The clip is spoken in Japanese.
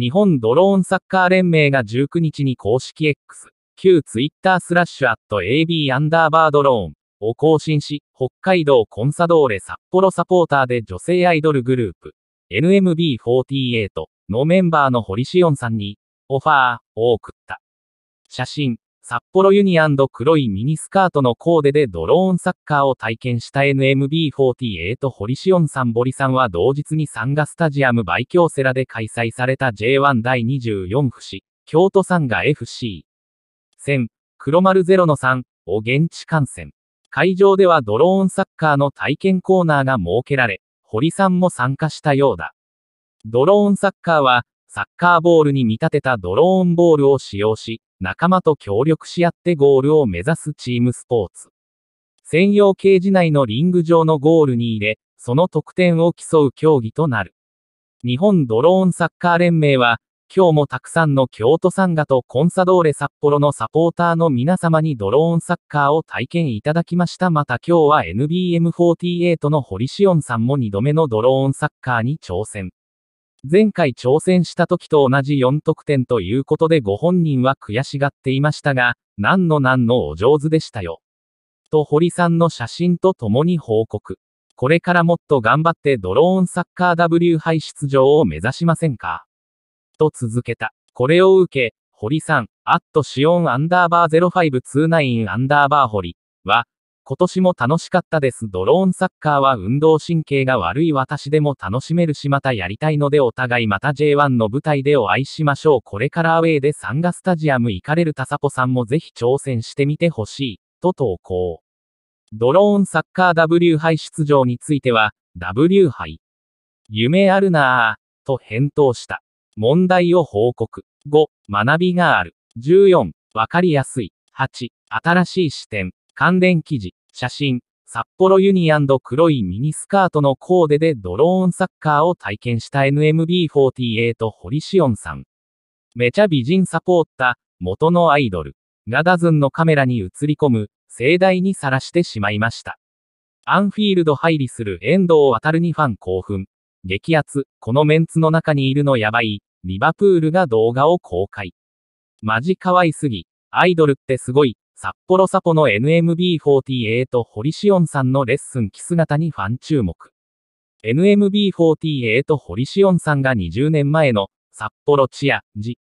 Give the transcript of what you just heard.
日本ドローンサッカー連盟が19日に公式 X、旧 Twitter スラッシュアット AB アンダーバードローンを更新し、北海道コンサドーレ札幌サポーターで女性アイドルグループ、NMB48 のメンバーの堀しおんさんに、オファーを送った。写真、札幌ユニ黒いミニスカートのコーデでドローンサッカーを体験した NMB48 堀シオンさん堀さんは同日にサンガスタジアムバイキョーセラで開催された J1 第24節、京都サンガ FC 戦、黒丸ゼロの3お現地観戦。会場ではドローンサッカーの体験コーナーが設けられ、堀さんも参加したようだ。ドローンサッカーは、サッカーボールに見立てたドローンボールを使用し、仲間と協力し合ってゴールを目指すチームスポーツ。専用ケージ内のリング上のゴールに入れ、その得点を競う競技となる。日本ドローンサッカー連盟は、今日もたくさんの京都サンガとコンサドーレ札幌のサポーターの皆様にドローンサッカーを体験いただきました。また今日は NBM48 の堀しおんさんも2度目のドローンサッカーに挑戦。前回挑戦した時と同じ4得点ということでご本人は悔しがっていましたが、何の何のお上手でしたよ。と堀さんの写真と共に報告。これからもっと頑張ってドローンサッカー W 杯出場を目指しませんかと続けた。これを受け、堀さん、アットシオンアンダーバー0529アンダーバー堀は、今年も楽しかったです。ドローンサッカーは運動神経が悪い私でも楽しめるしまたやりたいのでお互いまた J1 の舞台でお会いしましょう。これからアウェイでサンガスタジアム行かれるタサコさんもぜひ挑戦してみてほしい、と投稿。ドローンサッカー W 杯出場については、W 杯。夢あるなぁ、と返答した。問題を報告。5、学びがある。14、わかりやすい。8、新しい視点。関連記事。写真、札幌ユニ黒いミニスカートのコーデでドローンサッカーを体験した NMB48 堀シオンさん。めちゃ美人サポーター、元のアイドル、ガダズンのカメラに映り込む、盛大にさらしてしまいました。アンフィールド入りする遠藤渡にファン興奮。激アツ、このメンツの中にいるのやばい、リバプールが動画を公開。マジ可愛すぎ、アイドルってすごい、札幌サポの NMB48 堀しおんさんのレッスン着姿にファン注目。NMB48 堀しおんさんが20年前の札幌チア、ジ、